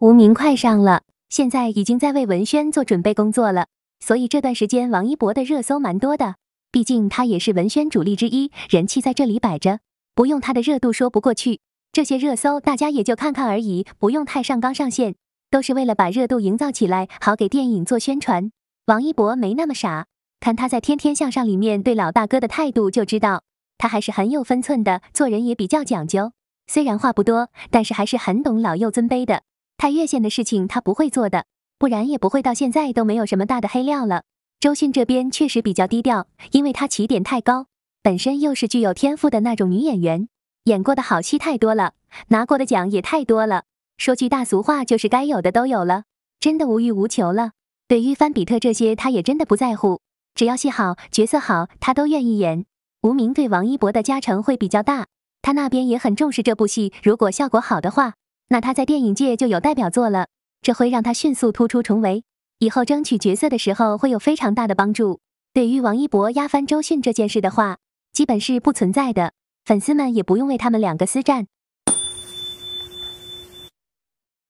无名快上了，现在已经在为文轩做准备工作了，所以这段时间王一博的热搜蛮多的。毕竟他也是文轩主力之一，人气在这里摆着，不用他的热度说不过去。这些热搜大家也就看看而已，不用太上纲上线，都是为了把热度营造起来，好给电影做宣传。王一博没那么傻，看他在《天天向上》里面对老大哥的态度就知道，他还是很有分寸的，做人也比较讲究。虽然话不多，但是还是很懂老幼尊卑的。太越线的事情他不会做的，不然也不会到现在都没有什么大的黑料了。周迅这边确实比较低调，因为她起点太高，本身又是具有天赋的那种女演员，演过的好戏太多了，拿过的奖也太多了。说句大俗话，就是该有的都有了，真的无欲无求了。对于范比特这些，他也真的不在乎，只要戏好，角色好，他都愿意演。无名对王一博的加成会比较大，他那边也很重视这部戏，如果效果好的话。那他在电影界就有代表作了，这会让他迅速突出重围，以后争取角色的时候会有非常大的帮助。对于王一博压翻周迅这件事的话，基本是不存在的，粉丝们也不用为他们两个私战。